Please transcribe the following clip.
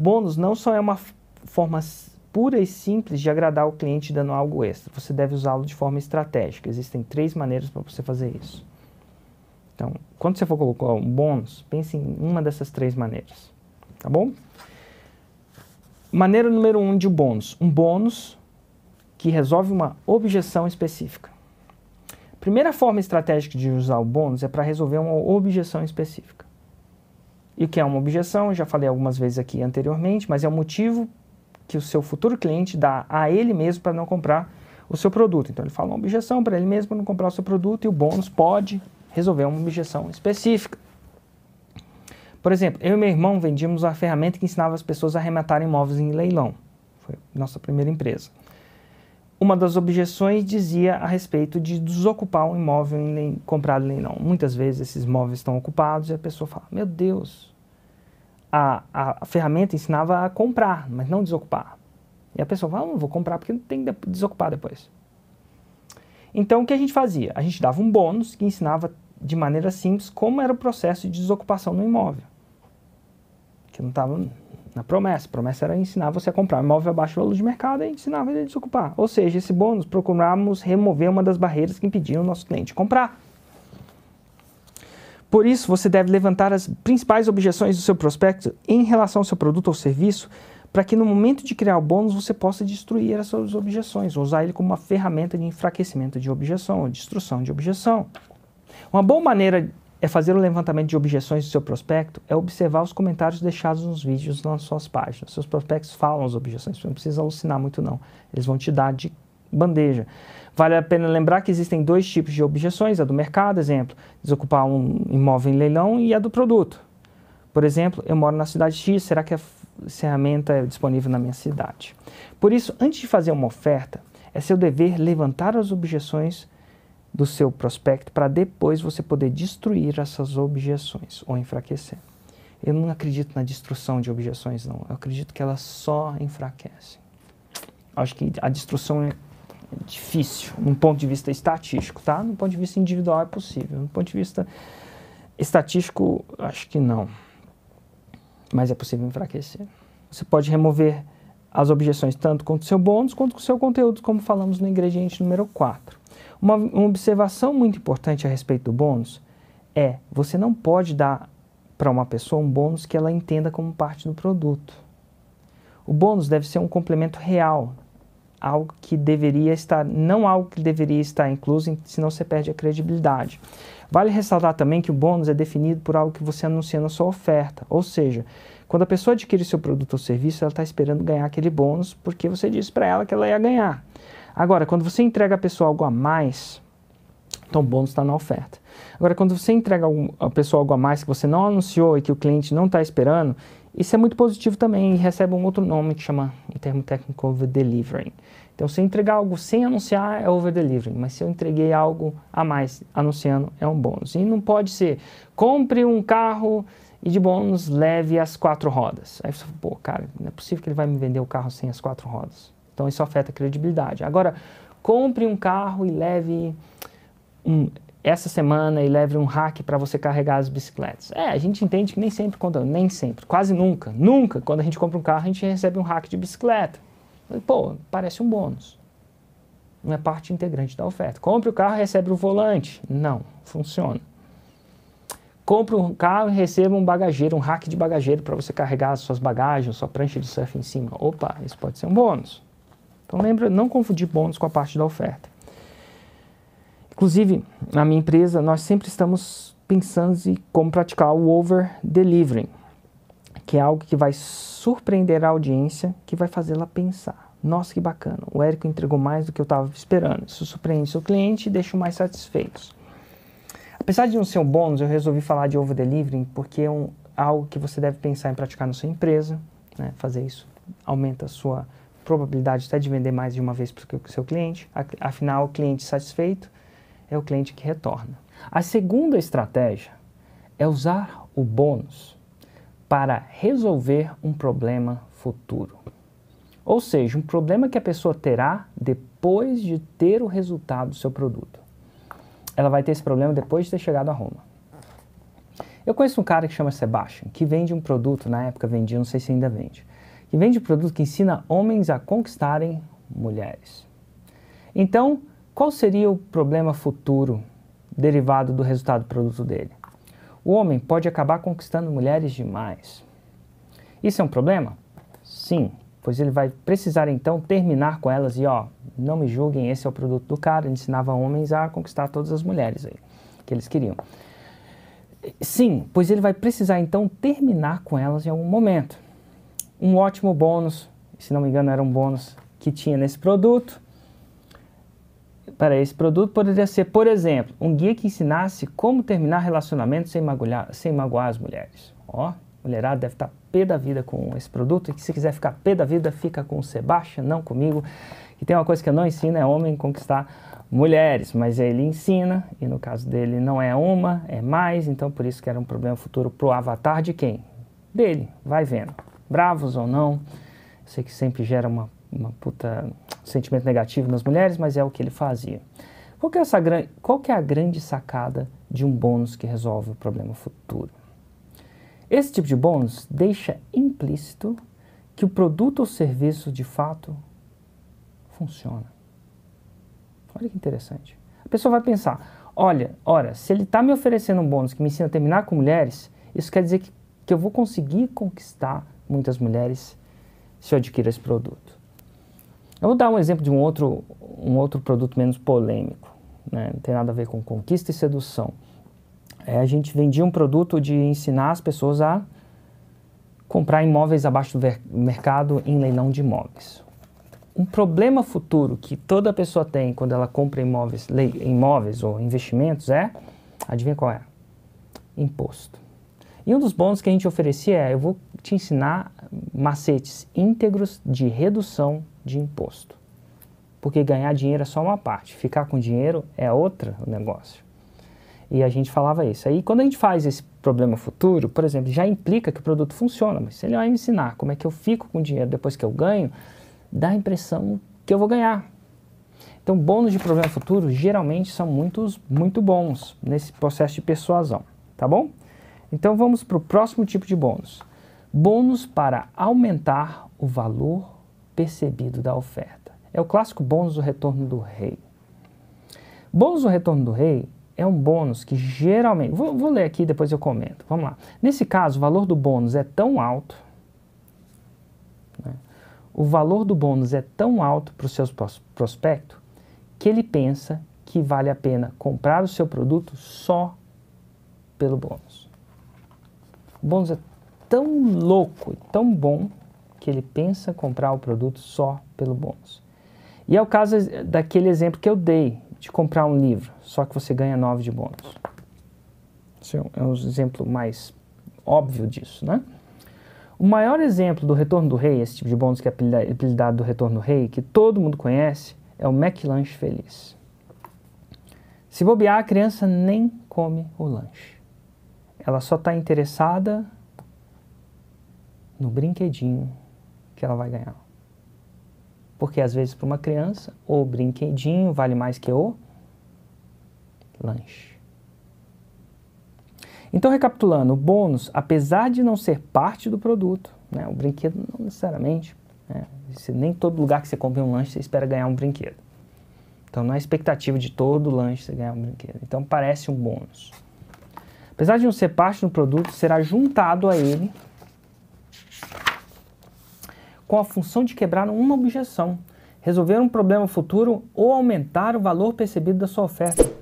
bônus não só é uma forma pura e simples de agradar o cliente dando algo extra. Você deve usá-lo de forma estratégica. Existem três maneiras para você fazer isso. Então, quando você for colocar um bônus, pense em uma dessas três maneiras. Tá bom? Maneira número um de bônus. Um bônus que resolve uma objeção específica. A primeira forma estratégica de usar o bônus é para resolver uma objeção específica. E que é uma objeção, já falei algumas vezes aqui anteriormente, mas é o um motivo que o seu futuro cliente dá a ele mesmo para não comprar o seu produto. Então ele fala uma objeção para ele mesmo não comprar o seu produto e o bônus pode resolver uma objeção específica. Por exemplo, eu e meu irmão vendíamos uma ferramenta que ensinava as pessoas a arrematarem imóveis em leilão. Foi nossa primeira empresa uma das objeções dizia a respeito de desocupar um imóvel em comprado em leilão. Muitas vezes esses imóveis estão ocupados e a pessoa fala: Meu Deus, a, a, a ferramenta ensinava a comprar, mas não desocupar. E a pessoa fala: ah, Não vou comprar porque não tem que desocupar depois. Então o que a gente fazia? A gente dava um bônus que ensinava de maneira simples como era o processo de desocupação do imóvel. Que não estava na promessa. A promessa era ensinar você a comprar imóvel abaixo do valor de mercado e ensinar a desocupar. Ou seja, esse bônus procuramos remover uma das barreiras que impediam o nosso cliente de comprar. Por isso, você deve levantar as principais objeções do seu prospecto em relação ao seu produto ou serviço, para que no momento de criar o bônus você possa destruir as suas objeções, usar ele como uma ferramenta de enfraquecimento de objeção, ou destruição de objeção. Uma boa maneira é fazer o um levantamento de objeções do seu prospecto, é observar os comentários deixados nos vídeos nas suas páginas. Seus prospectos falam as objeções, você não precisa alucinar muito não. Eles vão te dar de bandeja. Vale a pena lembrar que existem dois tipos de objeções, a do mercado, exemplo, desocupar um imóvel em leilão e a do produto. Por exemplo, eu moro na cidade X, será que a ferramenta é disponível na minha cidade? Por isso, antes de fazer uma oferta, é seu dever levantar as objeções do seu prospecto para depois você poder destruir essas objeções ou enfraquecer. Eu não acredito na destruição de objeções, não. Eu acredito que elas só enfraquecem. Acho que a destruição é difícil, num ponto de vista estatístico, tá? No ponto de vista individual é possível. no ponto de vista estatístico, acho que não. Mas é possível enfraquecer. Você pode remover as objeções tanto quanto o seu bônus quanto com o seu conteúdo, como falamos no ingrediente número 4. Uma, uma observação muito importante a respeito do bônus é: você não pode dar para uma pessoa um bônus que ela entenda como parte do produto. O bônus deve ser um complemento real, algo que deveria estar, não algo que deveria estar incluso, senão você perde a credibilidade. Vale ressaltar também que o bônus é definido por algo que você anuncia na sua oferta, ou seja, quando a pessoa adquire seu produto ou serviço, ela está esperando ganhar aquele bônus porque você disse para ela que ela ia ganhar. Agora, quando você entrega a pessoa algo a mais, então o bônus está na oferta. Agora, quando você entrega a pessoa algo a mais que você não anunciou e que o cliente não está esperando, isso é muito positivo também e recebe um outro nome que chama, em termo técnico, over-delivering. Então, se eu entregar algo sem anunciar, é over-delivering. Mas se eu entreguei algo a mais anunciando, é um bônus. E não pode ser, compre um carro e de bônus leve as quatro rodas. Aí você fala, pô, cara, não é possível que ele vai me vender o carro sem as quatro rodas. Então isso afeta a credibilidade. Agora, compre um carro e leve um, essa semana e leve um hack para você carregar as bicicletas. É, a gente entende que nem sempre conta, nem sempre, quase nunca, nunca, quando a gente compra um carro, a gente recebe um hack de bicicleta. Pô, parece um bônus. Não é parte integrante da oferta. Compre o carro e recebe o volante. Não, funciona. Compre um carro e receba um bagageiro, um rack de bagageiro para você carregar as suas bagagens, sua prancha de surf em cima. Opa, isso pode ser um bônus. Então lembra, não confundir bônus com a parte da oferta. Inclusive, na minha empresa, nós sempre estamos pensando em como praticar o over delivering, que é algo que vai surpreender a audiência, que vai fazê-la pensar. Nossa, que bacana, o Érico entregou mais do que eu estava esperando. Isso surpreende seu cliente e deixa mais satisfeitos. Apesar de não ser um bônus, eu resolvi falar de over delivering porque é um, algo que você deve pensar em praticar na sua empresa. Né? Fazer isso aumenta a sua probabilidade até de vender mais de uma vez para o seu cliente. Afinal, o cliente satisfeito é o cliente que retorna. A segunda estratégia é usar o bônus para resolver um problema futuro. Ou seja, um problema que a pessoa terá depois de ter o resultado do seu produto. Ela vai ter esse problema depois de ter chegado a Roma. Eu conheço um cara que chama Sebastian, que vende um produto, na época vendia, não sei se ainda vende, que vende produto que ensina homens a conquistarem mulheres. Então, qual seria o problema futuro derivado do resultado do produto dele? O homem pode acabar conquistando mulheres demais. Isso é um problema? Sim, pois ele vai precisar então terminar com elas e ó, não me julguem, esse é o produto do cara, ele ensinava homens a conquistar todas as mulheres aí que eles queriam. Sim, pois ele vai precisar então terminar com elas em algum momento um ótimo bônus, se não me engano era um bônus que tinha nesse produto. Para esse produto poderia ser, por exemplo, um guia que ensinasse como terminar relacionamento sem, magoar, sem magoar as mulheres. Ó, mulherada deve estar tá pé da vida com esse produto. E se quiser ficar pé da vida, fica com o Sebastião, não comigo. E tem uma coisa que eu não ensino, é homem conquistar mulheres. Mas ele ensina, e no caso dele não é uma, é mais. Então por isso que era um problema futuro pro avatar de quem? Dele, vai vendo bravos ou não. Sei que sempre gera uma, uma puta sentimento negativo nas mulheres, mas é o que ele fazia. Qual que, é essa, qual que é a grande sacada de um bônus que resolve o problema futuro? Esse tipo de bônus deixa implícito que o produto ou serviço de fato funciona. Olha que interessante. A pessoa vai pensar: olha, ora, se ele está me oferecendo um bônus que me ensina a terminar com mulheres, isso quer dizer que, que eu vou conseguir conquistar muitas mulheres se adquiram esse produto. Eu vou dar um exemplo de um outro, um outro produto menos polêmico, né? não tem nada a ver com conquista e sedução. É, a gente vendia um produto de ensinar as pessoas a comprar imóveis abaixo do mercado em leilão de imóveis. Um problema futuro que toda pessoa tem quando ela compra imóveis, imóveis ou investimentos é, adivinha qual é? Imposto. E um dos bônus que a gente oferecia é, eu vou te ensinar macetes íntegros de redução de imposto. Porque ganhar dinheiro é só uma parte, ficar com dinheiro é outra o negócio. E a gente falava isso. Aí quando a gente faz esse problema futuro, por exemplo, já implica que o produto funciona, mas se ele vai me ensinar como é que eu fico com dinheiro depois que eu ganho, dá a impressão que eu vou ganhar. Então, bônus de problema futuro geralmente são muitos, muito bons nesse processo de persuasão, tá bom? Então, vamos para o próximo tipo de bônus. Bônus para aumentar o valor percebido da oferta. É o clássico bônus do retorno do rei. Bônus do retorno do rei é um bônus que geralmente. Vou, vou ler aqui depois eu comento. Vamos lá. Nesse caso, o valor do bônus é tão alto. Né, o valor do bônus é tão alto para os seus prospectos que ele pensa que vale a pena comprar o seu produto só pelo bônus. O bônus é tão louco e tão bom que ele pensa comprar o produto só pelo bônus. E é o caso daquele exemplo que eu dei de comprar um livro, só que você ganha 9 de bônus. Esse é um exemplo mais óbvio disso, né? O maior exemplo do retorno do rei, esse tipo de bônus que é apelidado do retorno do rei, que todo mundo conhece, é o McLanche feliz. Se bobear, a criança nem come o lanche. Ela só está interessada no brinquedinho que ela vai ganhar. Porque às vezes para uma criança, o brinquedinho vale mais que o lanche. Então, recapitulando, o bônus, apesar de não ser parte do produto, né, o brinquedo não necessariamente, né, nem todo lugar que você compra um lanche você espera ganhar um brinquedo. Então, não é expectativa de todo lanche você ganhar um brinquedo. Então, parece um bônus. Apesar de não ser parte do produto, será juntado a ele com a função de quebrar uma objeção, resolver um problema futuro ou aumentar o valor percebido da sua oferta.